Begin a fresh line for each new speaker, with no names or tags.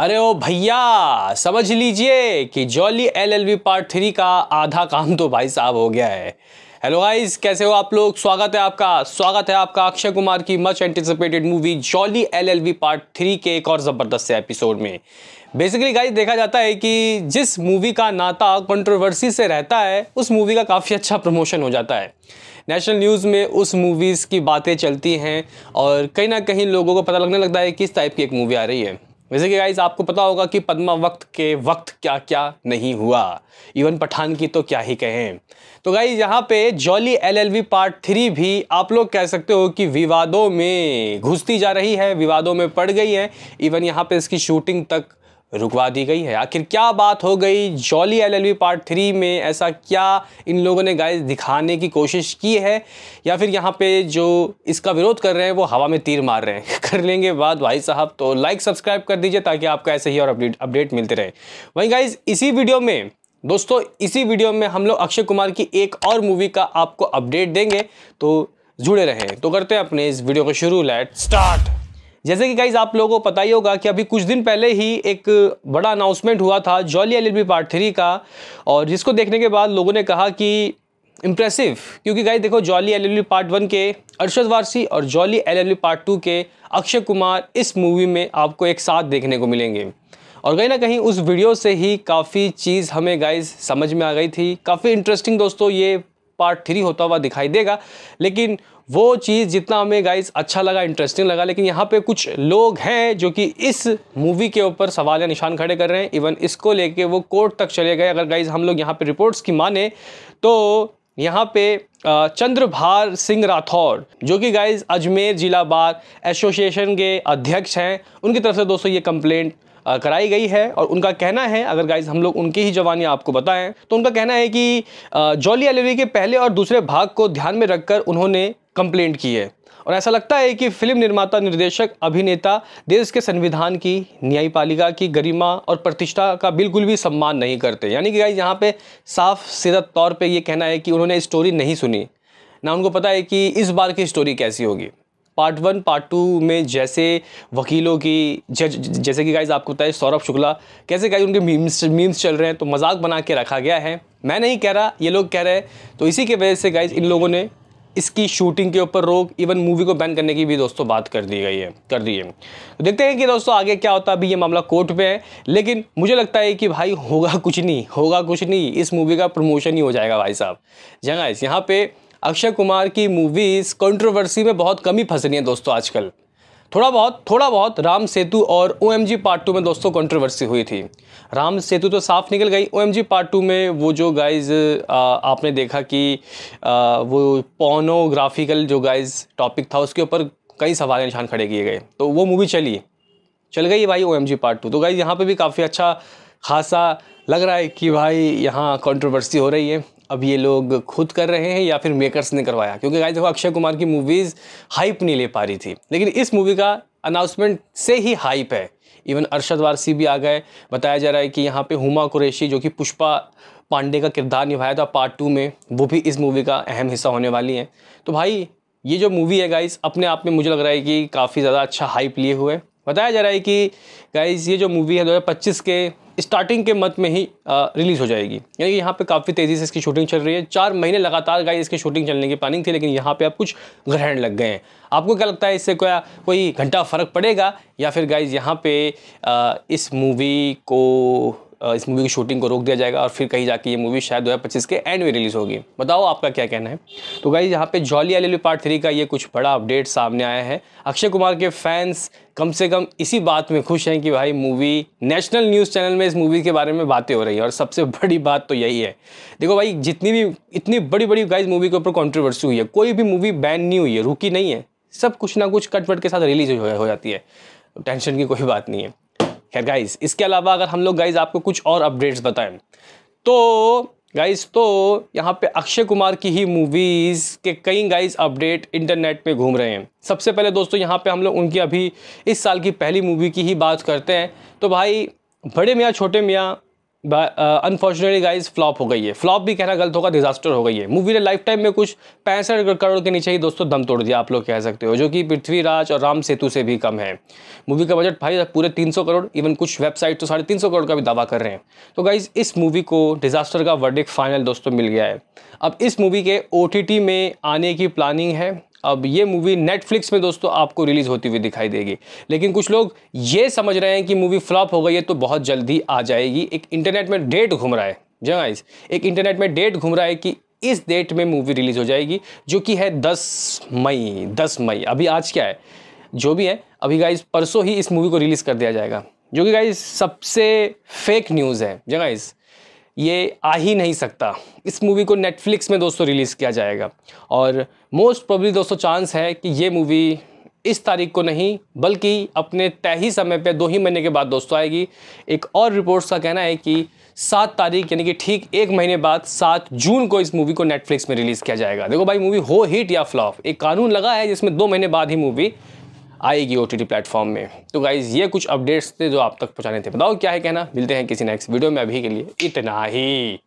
अरे ओ भैया समझ लीजिए कि जॉली एलएलबी पार्ट थ्री का आधा काम तो भाई साहब हो गया है हेलो गाइस कैसे हो आप लोग स्वागत है आपका स्वागत है आपका अक्षय कुमार की much anticipated movie Jolly LLB part three के एक और ज़बरदस्त एपिसोड में बेसिकली गाइस देखा जाता है कि जिस मूवी का नाता कंट्रोवर्सी से रहता है उस मूवी का काफ़ी अच्छा प्रमोशन हो जाता है नेशनल न्यूज़ में उस मूवीज़ की बातें चलती हैं और कहीं ना कहीं लोगों को पता लगने लगता है किस टाइप की एक मूवी आ रही है वैसे कि गाइज आपको पता होगा कि पद्मा वक्त के वक्त क्या क्या नहीं हुआ इवन पठान की तो क्या ही कहें तो गाइज यहाँ पे जॉली एलएलवी पार्ट थ्री भी आप लोग कह सकते हो कि विवादों में घुसती जा रही है विवादों में पड़ गई है इवन यहाँ पे इसकी शूटिंग तक रुकवा दी गई है आखिर क्या बात हो गई जॉली एलएलबी पार्ट थ्री में ऐसा क्या इन लोगों ने गाइस दिखाने की कोशिश की है या फिर यहाँ पे जो इसका विरोध कर रहे हैं वो हवा में तीर मार रहे हैं कर लेंगे बात भाई साहब तो लाइक सब्सक्राइब कर दीजिए ताकि आपको ऐसे ही और अपडेट अपडेट मिलते रहे वहीं गाइज इसी वीडियो में दोस्तों इसी वीडियो में हम लोग अक्षय कुमार की एक और मूवी का आपको अपडेट देंगे तो जुड़े रहें तो करते हैं अपने इस वीडियो को शुरू लेट स्टार्ट जैसे कि गाइज आप लोगों को पता ही होगा कि अभी कुछ दिन पहले ही एक बड़ा अनाउंसमेंट हुआ था Jolly L L part three का और जिसको देखने के बाद लोगों ने कहा कि इम्प्रेसिव क्योंकि गाइज देखो Jolly L L part one के अरशद वारसी और Jolly L L part two के अक्षय कुमार इस मूवी में आपको एक साथ देखने को मिलेंगे और कहीं ना कहीं उस वीडियो से ही काफ़ी चीज़ हमें गाइज समझ में आ गई थी काफ़ी इंटरेस्टिंग दोस्तों ये पार्ट थ्री होता हुआ दिखाई देगा लेकिन वो चीज़ जितना हमें गाइस अच्छा लगा इंटरेस्टिंग लगा लेकिन यहाँ पे कुछ लोग हैं जो कि इस मूवी के ऊपर सवाल या निशान खड़े कर रहे हैं इवन इसको लेके वो कोर्ट तक चले गए अगर गाइस हम लोग यहाँ पे रिपोर्ट्स की माने तो यहाँ पे चंद्रभार सिंह राठौर जो कि गाइज अजमेर जिला बार एसोसिएशन के अध्यक्ष हैं उनकी तरफ से दोस्तों ये कंप्लेंट कराई गई है और उनका कहना है अगर गाइज हम लोग उनकी ही जवानी आपको बताएं तो उनका कहना है कि जॉली एलेवी के पहले और दूसरे भाग को ध्यान में रखकर उन्होंने कंप्लेंट की है और ऐसा लगता है कि फिल्म निर्माता निर्देशक अभिनेता देश के संविधान की न्यायपालिका की गरिमा और प्रतिष्ठा का बिल्कुल भी सम्मान नहीं करते यानी कि गाइज यहाँ पे साफ सीधा तौर पे ये कहना है कि उन्होंने स्टोरी नहीं सुनी ना उनको पता है कि इस बार की स्टोरी कैसी होगी पार्ट वन पार्ट टू में जैसे वकीलों की जज जैसे कि गाइज आपको पता है सौरभ शुक्ला कैसे गाइज उनके मीम्स मीम्स चल रहे हैं तो मजाक बना के रखा गया है मैं नहीं कह रहा ये लोग कह रहे हैं तो इसी के वजह से गाइज इन लोगों ने इसकी शूटिंग के ऊपर रोक इवन मूवी को बैन करने की भी दोस्तों बात कर दी गई है कर दी है तो देखते हैं कि दोस्तों आगे क्या होता है अभी ये मामला कोर्ट पे है लेकिन मुझे लगता है कि भाई होगा कुछ नहीं होगा कुछ नहीं इस मूवी का प्रमोशन ही हो जाएगा भाई साहब जहाँ इस यहाँ पर अक्षय कुमार की मूवीज़ कंट्रोवर्सी में बहुत कमी फंस रही हैं दोस्तों आजकल थोड़ा बहुत थोड़ा बहुत राम सेतु और O M G part two में दोस्तों कंट्रोवर्सी हुई थी राम सेतु तो साफ निकल गई O M G part two में वो जो गाइज आपने देखा कि आ, वो पोनोग्राफिकल जो गाइज टॉपिक था उसके ऊपर कई सवाल निशान खड़े किए गए तो वो मूवी चली चल गई भाई O M G part two तो गाइज यहाँ पर भी काफ़ी अच्छा खासा लग रहा है कि भाई यहाँ कंट्रोवर्सी हो रही है अब ये लोग खुद कर रहे हैं या फिर मेकर्स ने करवाया क्योंकि गाइस देखो अक्षय कुमार की मूवीज़ हाइप नहीं ले पा रही थी लेकिन इस मूवी का अनाउंसमेंट से ही हाइप है इवन अरशद वारसी भी आ गए बताया जा रहा है कि यहाँ पे हुमा कुरैशी जो कि पुष्पा पांडे का किरदार निभाया था पार्ट टू में वो भी इस मूवी का अहम हिस्सा होने वाली है तो भाई ये जो मूवी है गाइस अपने आप में मुझे लग रहा है कि काफ़ी ज़्यादा अच्छा हाइप लिए हुए बताया जा रहा है कि गाइज ये जो मूवी है पच्चीस के स्टार्टिंग के मत में ही रिलीज़ हो जाएगी यानी कि यहाँ पे काफ़ी तेज़ी से इसकी शूटिंग चल रही है चार महीने लगातार गाइज इसकी शूटिंग चलने की प्लानिंग थी लेकिन यहाँ पे अब कुछ ग्रहण लग गए हैं आपको क्या लगता है इससे क्या कोई घंटा फ़र्क पड़ेगा या फिर गाइज यहाँ पे आ, इस मूवी को इस मूवी की शूटिंग को रोक दिया जाएगा और फिर कहीं जाके ये मूवी शायद दो के एंड में रिलीज़ होगी बताओ आपका क्या कहना है तो भाई यहाँ पे जॉली एल पार्ट थ्री का ये कुछ बड़ा अपडेट सामने आया है अक्षय कुमार के फैंस कम से कम इसी बात में खुश हैं कि भाई मूवी नेशनल न्यूज़ चैनल में इस मूवी के बारे में बातें हो रही है और सबसे बड़ी बात तो यही है देखो भाई जितनी भी इतनी बड़ी बड़ी गाइज मूवी के ऊपर कॉन्ट्रोवर्सी हुई है कोई भी मूवी बैन नहीं हुई है रुकी नहीं है सब कुछ ना कुछ कटवट के साथ रिलीज हो जाती है टेंशन की कोई बात नहीं है खैर गाइज इसके अलावा अगर हम लोग गाइज आपको कुछ और अपडेट्स बताएं तो गाइज तो यहाँ पे अक्षय कुमार की ही मूवीज़ के कई गाइज अपडेट इंटरनेट पे घूम रहे हैं सबसे पहले दोस्तों यहाँ पे हम लोग उनकी अभी इस साल की पहली मूवी की ही बात करते हैं तो भाई बड़े मियाँ छोटे मियाँ अनफॉर्चुनेटली गाइज फ्लॉप हो गई है फ्लॉप भी कहना गलत होगा डिजास्टर हो गई है मूवी ने लाइफ टाइम में कुछ पैंसठ करोड़ के नीचे ही दोस्तों दम तोड़ दिया आप लोग कह सकते हो जो कि पृथ्वीराज और राम सेतु से भी कम है मूवी का बजट भाई पूरे 300 करोड़ इवन कुछ वेबसाइट तो साढ़े तीन करोड़ का भी दावा कर रहे हैं तो गाइज इस मूवी को डिजास्टर का वर्डिक फाइनल दोस्तों मिल गया है अब इस मूवी के ओ में आने की प्लानिंग है अब ये मूवी नेटफ्लिक्स में दोस्तों आपको रिलीज़ होती हुई दिखाई देगी लेकिन कुछ लोग ये समझ रहे हैं कि मूवी फ्लॉप हो गई है तो बहुत जल्दी आ जाएगी एक इंटरनेट में डेट घूम रहा है जगाइस हाँ एक इंटरनेट में डेट घूम रहा है कि इस डेट में मूवी रिलीज़ हो जाएगी जो कि है दस मई दस मई अभी आज क्या है जो भी है अभी गाइज परसों ही इस मूवी को रिलीज़ कर दिया जाएगा जो कि गाइज सबसे फेक न्यूज़ है जगाइस ये आ ही नहीं सकता इस मूवी को नेटफ्लिक्स में दोस्तों रिलीज़ किया जाएगा और मोस्ट प्रॉब्ली दोस्तों चांस है कि ये मूवी इस तारीख को नहीं बल्कि अपने तय ही समय पे दो ही महीने के बाद दोस्तों आएगी एक और रिपोर्ट्स का कहना है कि सात तारीख यानी कि ठीक एक महीने बाद सात जून को इस मूवी को नेटफ्लिक्स में रिलीज़ किया जाएगा देखो भाई मूवी हो हिट या फ्लॉप एक कानून लगा है जिसमें दो महीने बाद ही मूवी आएगी ओ टी प्लेटफॉर्म में तो गाइज़ ये कुछ अपडेट्स थे जो आप तक पहुँचाने थे बताओ क्या है कहना मिलते हैं किसी नेक्स्ट वीडियो में अभी के लिए इतना ही